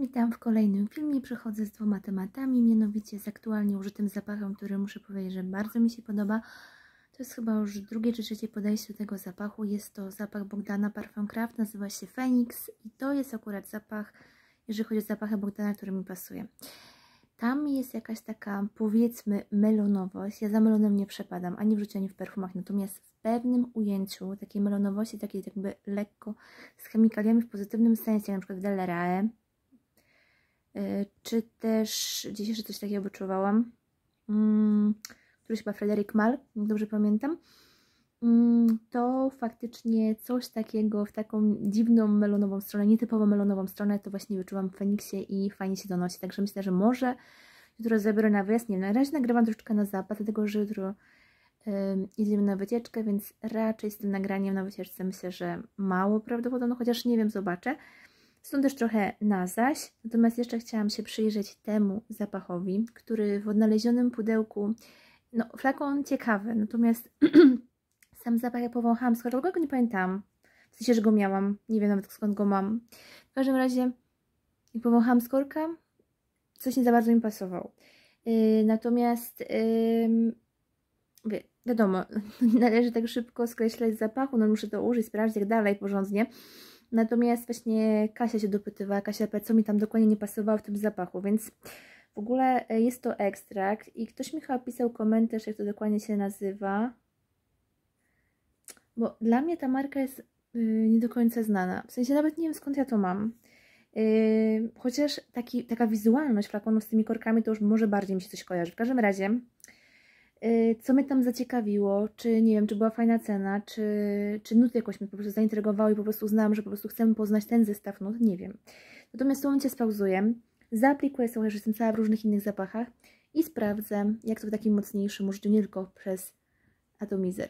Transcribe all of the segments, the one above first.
Witam w kolejnym filmie. Przychodzę z dwoma tematami, mianowicie z aktualnie użytym zapachem, który muszę powiedzieć, że bardzo mi się podoba. To jest chyba już drugie czy trzecie podejście do tego zapachu. Jest to zapach Bogdana Parfum Craft, nazywa się Phoenix i to jest akurat zapach, jeżeli chodzi o zapachy Bogdana, który mi pasuje. Tam jest jakaś taka, powiedzmy, melonowość. Ja za melonem nie przepadam, ani w życiu, ani w perfumach. Natomiast w pewnym ujęciu takiej melonowości, takiej jakby lekko z chemikaliami w pozytywnym sensie, na przykład w Delerae, E, czy też dzisiaj jeszcze coś takiego wyczuwałam, hmm, któryś chyba Frederick Mal, dobrze pamiętam, mm, to faktycznie coś takiego w taką dziwną melonową stronę, nietypową melonową stronę, to właśnie wyczułam w Feniksie i fajnie się donosi, także myślę, że może jutro zabiorę na wyjazd, nie wiem, na razie nagrywam troszeczkę na zapas, dlatego że jutro jedziemy na wycieczkę, więc raczej z tym nagraniem na wycieczce myślę, że mało prawdopodobne, chociaż nie wiem, zobaczę. Są też trochę na zaś, natomiast jeszcze chciałam się przyjrzeć temu zapachowi, który w odnalezionym pudełku, no flakon ciekawy, natomiast sam zapach ja powąchałam, skoro go nie pamiętam, w sensie, że go miałam, nie wiem nawet skąd go mam. W każdym razie, jak powąchałam z coś nie za bardzo mi pasował. Yy, natomiast, yy, wiadomo, należy tak szybko skreślać zapachu, no muszę to użyć, sprawdzić jak dalej porządnie. Natomiast właśnie Kasia się dopytywała, Kasia co mi tam dokładnie nie pasowało w tym zapachu, więc w ogóle e, jest to ekstrakt i ktoś mi chyba pisał komentarz, jak to dokładnie się nazywa. Bo dla mnie ta marka jest yy, nie do końca znana. W sensie nawet nie wiem skąd ja to mam. Yy, chociaż taki, taka wizualność flakonów z tymi korkami to już może bardziej mi się coś kojarzy. W każdym razie Y, co mnie tam zaciekawiło, czy nie wiem, czy była fajna cena, czy, czy nuty jakoś mnie po prostu zaintrygowały i po prostu uznałam, że po prostu chcę poznać ten zestaw nut, nie wiem. Natomiast w tym momencie spauzuję, zaaplikuję sobie, że jestem cała w różnych innych zapachach i sprawdzę, jak to w takim mocniejszym użyciu, nie tylko przez atomizer.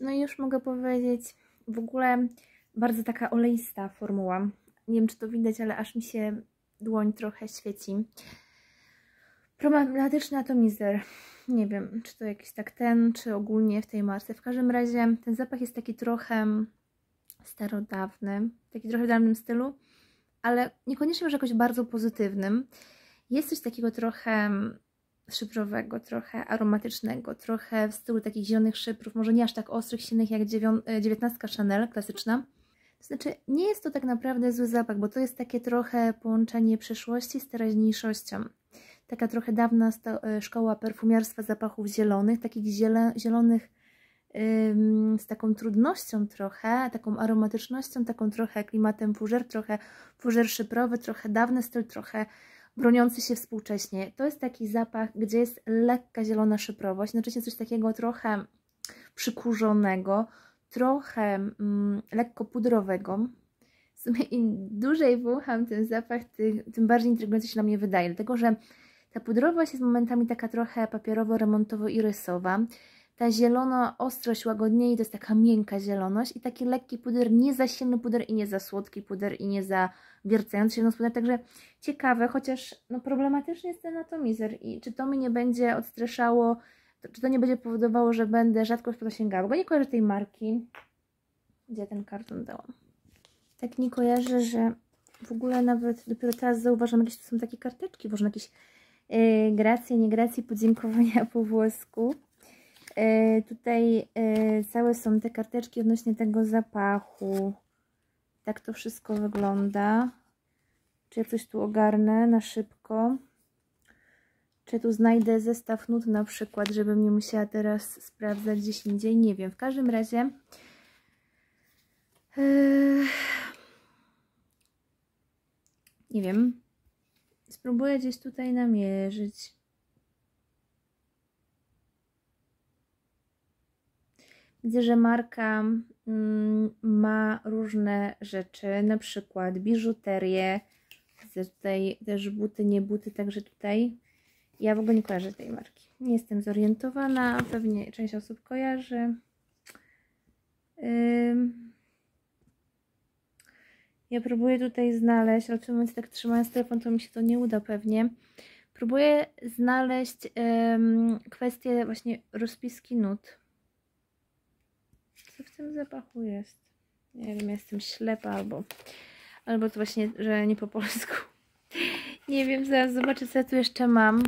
No i już mogę powiedzieć, w ogóle bardzo taka oleista formuła. Nie wiem, czy to widać, ale aż mi się dłoń trochę świeci. Problematyczny atomizer. Nie wiem, czy to jakiś tak ten, czy ogólnie w tej marce. W każdym razie ten zapach jest taki trochę starodawny, taki trochę w dawnym stylu, ale niekoniecznie może jakoś bardzo pozytywnym. Jest coś takiego trochę szyprowego, trochę aromatycznego, trochę w stylu takich zielonych szyprów, może nie aż tak ostrych, silnych jak 19 e, Chanel klasyczna. To znaczy, nie jest to tak naprawdę zły zapach, bo to jest takie trochę połączenie przeszłości z teraźniejszością taka trochę dawna e, szkoła perfumiarstwa zapachów zielonych, takich zielonych z taką trudnością trochę, taką aromatycznością, taką trochę klimatem fużer, trochę fougère szyprowy, trochę dawny styl, trochę broniący się współcześnie. To jest taki zapach, gdzie jest lekka zielona szyprowość, jednocześnie znaczy coś takiego trochę przykurzonego, trochę mm, lekko pudrowego. W sumie im dłużej wącham ten zapach, tym, tym bardziej intrygujący się dla mnie wydaje, dlatego że ta pudrowa jest momentami taka trochę papierowo-remontowo-irysowa. Ta zielona ostrość łagodniej to jest taka miękka zieloność i taki lekki puder, nie za silny puder i nie za słodki puder i nie za wiercający się puder. Także ciekawe, chociaż no, problematyczny jest ten atomizer i czy to mi nie będzie odstreszało, to, czy to nie będzie powodowało, że będę rzadko już po to sięgała, bo nie kojarzę tej marki. Gdzie ten karton dałam? Tak nie kojarzę, że w ogóle nawet dopiero teraz zauważam, jakieś to są takie karteczki, można jakieś E, gracje, nie gracje, podziękowania po włosku. E, tutaj e, całe są te karteczki odnośnie tego zapachu. Tak to wszystko wygląda. Czy ja coś tu ogarnę na szybko? Czy tu znajdę zestaw nut na przykład, żebym nie musiała teraz sprawdzać gdzieś indziej? Nie wiem. W każdym razie... Yy... Nie wiem. Spróbuję gdzieś tutaj namierzyć. Widzę, że marka mm, ma różne rzeczy, na przykład biżuterię. Widzę tutaj też buty, nie buty, także tutaj. Ja w ogóle nie kojarzę tej marki. Nie jestem zorientowana, pewnie część osób kojarzy. Yy. Ja próbuję tutaj znaleźć, ale w tym momencie tak trzymając telefon, to mi się to nie uda pewnie. Próbuję znaleźć um, kwestię właśnie rozpiski nut. Co w tym zapachu jest? Nie wiem, ja jestem ślepa albo, albo to właśnie, że nie po polsku. Nie wiem, zaraz zobaczę co ja tu jeszcze mam.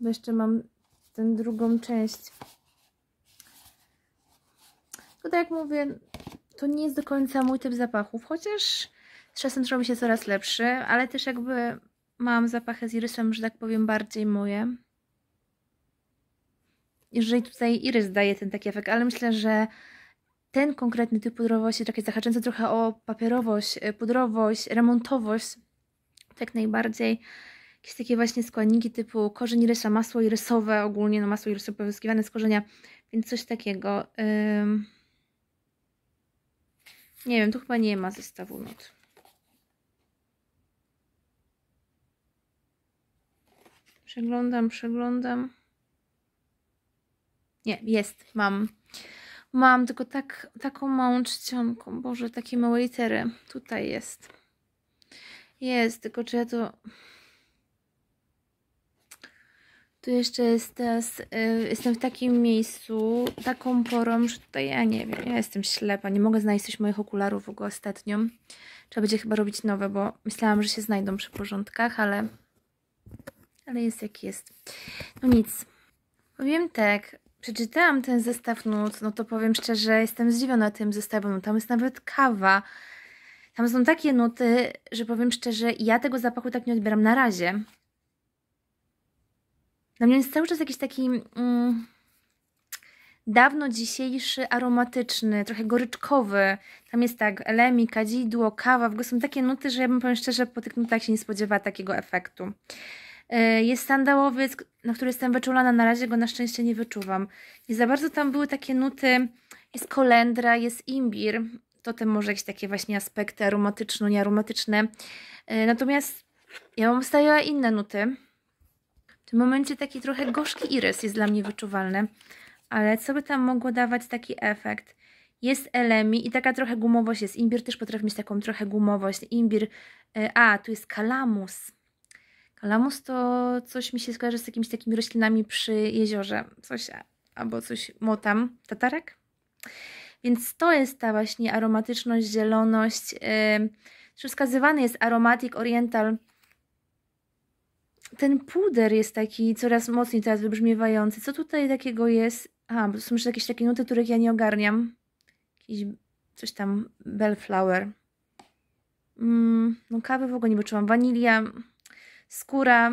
Bo jeszcze mam tę drugą część. Tylko tak jak mówię, to nie jest do końca mój typ zapachów, chociaż z czasem robi się coraz lepszy, ale też jakby mam zapachy z irysem, że tak powiem, bardziej moje. Jeżeli tutaj irys daje ten taki efekt, ale myślę, że ten konkretny typ pudrowości, takie zahaczające trochę o papierowość, e, pudrowość, remontowość, tak najbardziej. Jakieś takie właśnie składniki typu korzeń rysa, masło irysowe, ogólnie no masło irysowe pozyskiwane z korzenia, więc coś takiego. Yy... Nie wiem, tu chyba nie ma zestawu nut. Przeglądam, przeglądam. Nie, jest, mam. Mam tylko tak, taką małą czcionką. Boże, takie małe litery. Tutaj jest. Jest, tylko czy ja to tu jeszcze jest teraz, y, jestem w takim miejscu, taką porą, że tutaj ja nie wiem, ja jestem ślepa, nie mogę znaleźć coś moich okularów w ogóle ostatnio. Trzeba będzie chyba robić nowe, bo myślałam, że się znajdą przy porządkach, ale, ale jest jak jest. No nic. Powiem tak, przeczytałam ten zestaw nut, no to powiem szczerze, jestem zdziwiona tym zestawem. Tam jest nawet kawa. Tam są takie nuty, że powiem szczerze, ja tego zapachu tak nie odbieram na razie. Dla no mnie jest cały czas jakiś taki mm, dawno dzisiejszy, aromatyczny, trochę goryczkowy. Tam jest tak, elemi, kadzidło, kawa, w ogóle są takie nuty, że ja bym powiem szczerze, po tych nutach się nie spodziewa takiego efektu. E, jest sandałowiec, na który jestem wyczulana, na razie go na szczęście nie wyczuwam. Nie za bardzo tam były takie nuty, jest kolendra, jest imbir, to te może jakieś takie właśnie aspekty aromatyczno-niearomatyczne. E, natomiast ja mam stawiała inne nuty, tym momencie taki trochę gorzki irys jest dla mnie wyczuwalny, ale co by tam mogło dawać taki efekt? Jest elemi i taka trochę gumowość jest. Imbir też potrafi mieć taką trochę gumowość. Imbir, y, a tu jest kalamus. Kalamus to coś mi się skojarzy z jakimiś takimi roślinami przy jeziorze. Coś albo coś motam. Tatarek? Więc to jest ta właśnie aromatyczność, zieloność. Yy, wskazywany jest aromatic oriental ten puder jest taki coraz mocniej teraz wybrzmiewający. Co tutaj takiego jest? A, bo są jakieś takie nuty, których ja nie ogarniam. Jakiś, coś tam, bellflower. Mm, no kawy w ogóle nie wyczułam. Wanilia, skóra,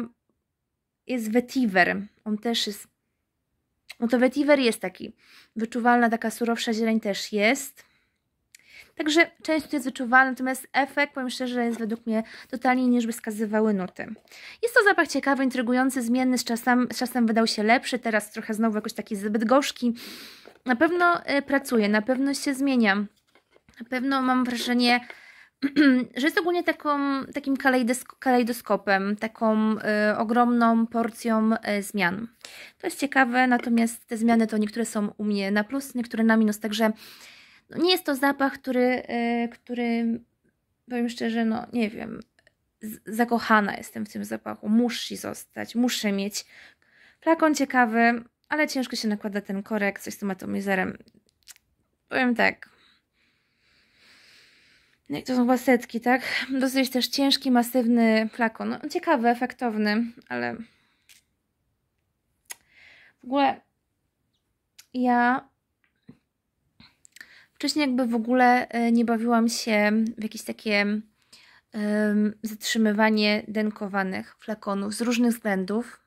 jest vetiver. On też jest... No to vetiver jest taki. Wyczuwalna taka surowsza zieleń też jest. Także część jest wyczuwalna, natomiast efekt, powiem szczerze, jest według mnie totalnie niż by wskazywały nuty. Jest to zapach ciekawy, intrygujący, zmienny, z czasem, z czasem wydał się lepszy, teraz trochę znowu jakoś taki zbyt gorzki. Na pewno e, pracuję, na pewno się zmieniam. Na pewno mam wrażenie, że jest ogólnie taką, takim kalejdoskopem, taką y, ogromną porcją y, zmian. To jest ciekawe, natomiast te zmiany to niektóre są u mnie na plus, niektóre na minus, także nie jest to zapach, który, e, który powiem szczerze, no nie wiem, zakochana jestem w tym zapachu, musi zostać, muszę mieć. Flakon ciekawy, ale ciężko się nakłada ten korek, coś z tym atomizerem. Powiem tak, to są łasetki, tak? Dosyć też ciężki, masywny flakon. No, ciekawy, efektowny, ale w ogóle ja Wcześniej jakby w ogóle e, nie bawiłam się w jakieś takie zatrzymywanie denkowanych flakonów z różnych względów,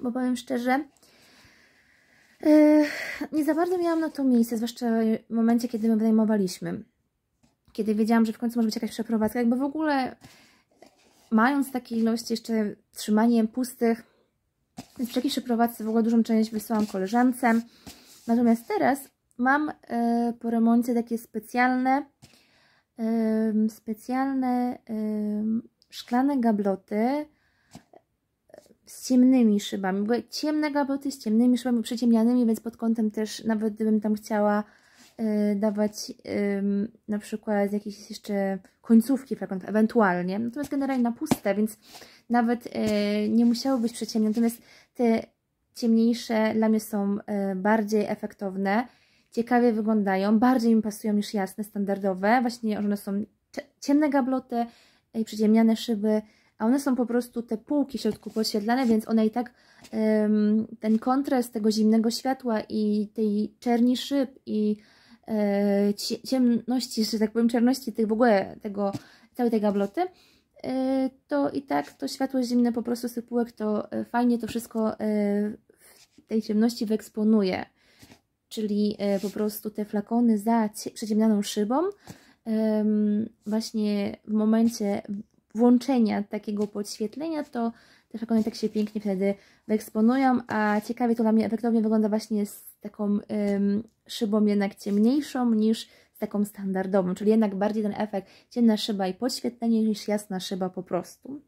bo powiem szczerze, e, nie za bardzo miałam na to miejsce, zwłaszcza w momencie, kiedy my wynajmowaliśmy. Kiedy wiedziałam, że w końcu może być jakaś przeprowadzka, jakby w ogóle mając takie ilości jeszcze trzymaniem pustych, więc przy jakiejś przeprowadzce w ogóle dużą część wysyłam koleżance. Natomiast teraz Mam e, po remoncie takie specjalne, e, specjalne e, szklane gabloty z ciemnymi szybami. Były ciemne gabloty z ciemnymi szybami przyciemnianymi, więc pod kątem też, nawet gdybym tam chciała dawać na przykład jakieś jeszcze końcówki fragmentów, ewentualnie. Natomiast generalnie na puste, więc nawet nie musiały być przyciemnione. Natomiast te ciemniejsze lamie są bardziej efektowne ciekawie wyglądają, bardziej mi pasują niż jasne, standardowe, właśnie one są ciemne gabloty i przyciemniane szyby, a one są po prostu te półki w środku podświetlane, więc one i tak ten kontrast tego zimnego światła i tej czerni szyb i e, ciemności, że tak powiem czerności tych w ogóle tego, całej tej gabloty e, to i tak to światło zimne po prostu z tych półek to e, fajnie to wszystko w tej ciemności wyeksponuje czyli e, po prostu te flakony za przeciemnianą szybą właśnie w momencie włączenia takiego podświetlenia, to te flakony tak się pięknie wtedy wyeksponują, a ciekawie to dla mnie efektownie wygląda właśnie z taką szybą jednak ciemniejszą niż z taką standardową, czyli jednak bardziej ten efekt ciemna szyba i podświetlenie niż jasna szyba po prostu.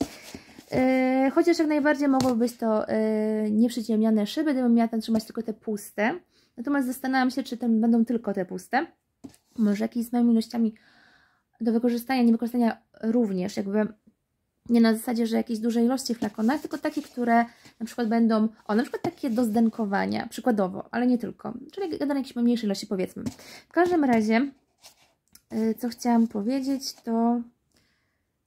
E, chociaż jak najbardziej mogą być to e, nieprzyciemniane szyby, gdybym miała tam trzymać tylko te puste, Natomiast zastanawiam się, czy tam będą tylko te puste. Może jakieś z moimi ilościami do wykorzystania, nie wykorzystania również, jakby nie na zasadzie, że jakieś duże ilości w flakonach, tylko takie, które na przykład będą, o na przykład takie do zdenkowania, przykładowo, ale nie tylko, czyli na jakieś mniejszej ilości powiedzmy. W każdym razie, y, co chciałam powiedzieć, to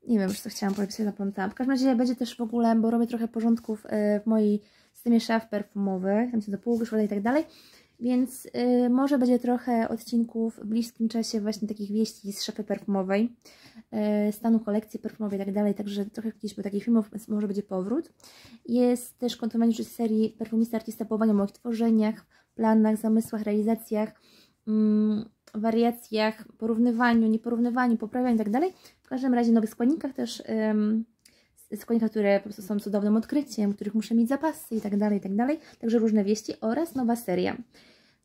nie wiem, co chciałam powiedzieć, zapomniałam. W każdym razie będzie też w ogóle, bo robię trochę porządków y, w mojej systemie szaf perfumowych, tam się do pół, i tak dalej, więc y, może będzie trochę odcinków w bliskim czasie właśnie takich wieści z szafy perfumowej, y, stanu kolekcji perfumowej i tak dalej, także trochę jakiś było takich filmów, więc może będzie powrót. Jest też kontynuowanie serii Perfumista Artysta o moich tworzeniach, planach, zamysłach, realizacjach, mm, wariacjach, porównywaniu, nieporównywaniu, poprawianiu i tak dalej. W każdym razie nowych składnikach też... Y, jest konika, które po prostu są cudownym odkryciem, których muszę mieć zapasy i tak dalej, i tak dalej. Także różne wieści oraz nowa seria.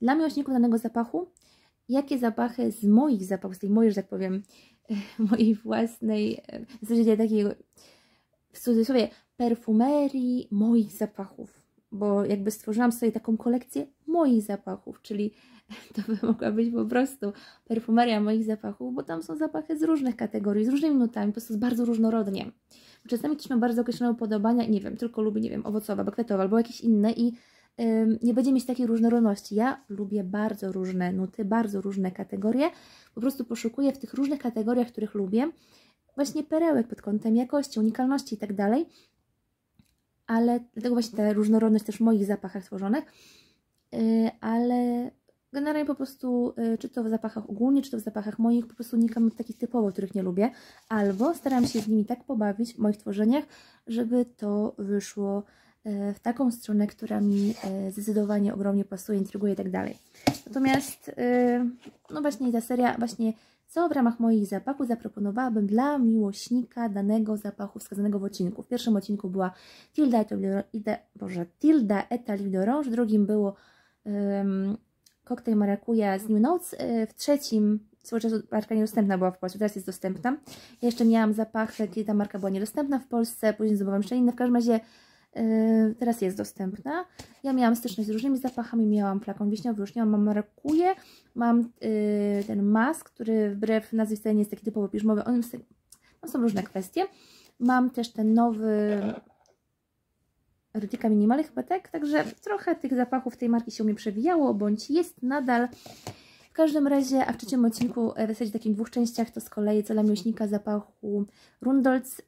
Dla miłośników danego zapachu, jakie zapachy z moich zapachów, z tej mojej, że tak powiem, mojej własnej, w zasadzie takiej, w cudzysłowie, perfumerii moich zapachów. Bo jakby stworzyłam sobie taką kolekcję moich zapachów, czyli to by mogła być po prostu perfumeria moich zapachów, bo tam są zapachy z różnych kategorii, z różnymi nutami, po prostu bardzo różnorodnie czasami ktoś ma bardzo określone upodobania i nie wiem, tylko lubi, nie wiem, owocowe, bakwetowe albo jakieś inne i ym, nie będzie mieć takiej różnorodności. Ja lubię bardzo różne nuty, bardzo różne kategorie. Po prostu poszukuję w tych różnych kategoriach, których lubię, właśnie perełek pod kątem jakości, unikalności i tak dalej. Ale dlatego właśnie ta różnorodność też w moich zapachach tworzonych. Yy, ale Generalnie po prostu, y, czy to w zapachach ogólnie, czy to w zapachach moich, po prostu unikam takich typowo, których nie lubię. Albo staram się z nimi tak pobawić w moich tworzeniach, żeby to wyszło y, w taką stronę, która mi y, zdecydowanie ogromnie pasuje, intryguje i tak dalej. Natomiast, no właśnie ta seria, właśnie co w ramach moich zapachów zaproponowałabym dla miłośnika danego zapachu wskazanego w odcinku. W pierwszym odcinku była Tilda, Boże, Tilda w drugim było um, koktajl marakuja z New Notes y, w trzecim swego czasu marka niedostępna była w Polsce, teraz jest dostępna. Ja jeszcze miałam zapach, kiedy ta marka była niedostępna w Polsce, później zdobyłam jeszcze inne, w każdym razie yy, teraz jest dostępna. Ja miałam styczność z różnymi zapachami, miałam flakon wiśniowy, już nie mam, mam marakuję, mam yy, ten mask, który wbrew nazwisku nie jest taki typowo piżmowy, on, tak, no, są różne kwestie. Mam też ten nowy Erotika minimalnych chyba tak, także trochę tych zapachów tej marki się u mnie przewijało, bądź jest nadal. W każdym razie, a w trzecim odcinku, e, w zasadzie takim dwóch częściach, to z kolei celem miłośnika zapachu Rundolc.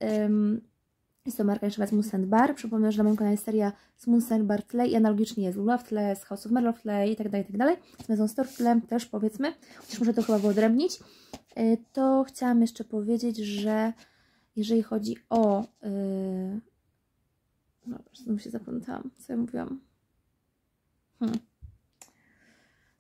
jest to marka jeszcze Smooth and Bar. Przypomnę, że na moim kanale jest seria Smooth and Bar Tlay i analogicznie jest Love tle, z House of Merlot tle i tak dalej, i tak dalej. Z Maison Store tle też powiedzmy, chociaż muszę to chyba wyodrębnić. E, to chciałam jeszcze powiedzieć, że jeżeli chodzi o... Yy, no znów się zapamiętałam, co ja mówiłam. Hmm.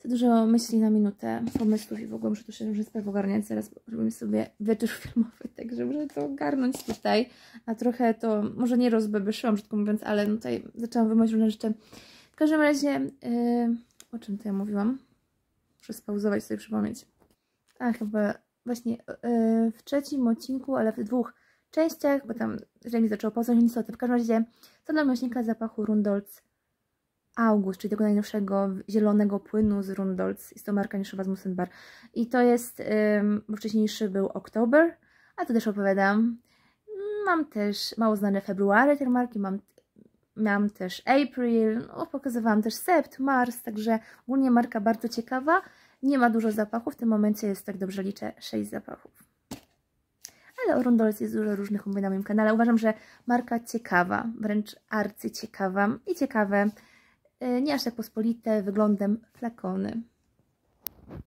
Za dużo myśli na minutę, pomysłów i w ogóle muszę tu się już sprawy ogarniać. Zaraz robimy sobie wieczór filmowy, tak żeby to ogarnąć tutaj. A trochę to, może nie rozbebyszyłam, brzydko mówiąc, ale no tutaj zaczęłam wymyślać różne rzeczy. W każdym razie, yy, o czym to ja mówiłam? Muszę spauzować sobie przypomnieć. A, chyba właśnie yy, w trzecim odcinku, ale w dwóch częściach, bo tam źle mi zaczęło poznać, nic o tym. W każdym razie co namięśnika zapachu Rundolc August, czyli tego najnowszego zielonego płynu z Rundolc. Jest to marka niszowa z Musenbar. I to jest, bo wcześniejszy był Oktober, a to też opowiadam. Mam też mało znane february tej marki, mam, mam też April, no, pokazywałam też Sept, Mars, także ogólnie marka bardzo ciekawa. Nie ma dużo zapachów, w tym momencie jest, tak dobrze liczę, 6 zapachów ale o Rondolce jest dużo różnych mówię na moim kanale. Uważam, że marka ciekawa, wręcz arcyciekawa i ciekawe, y, nie aż tak pospolite wyglądem flakony.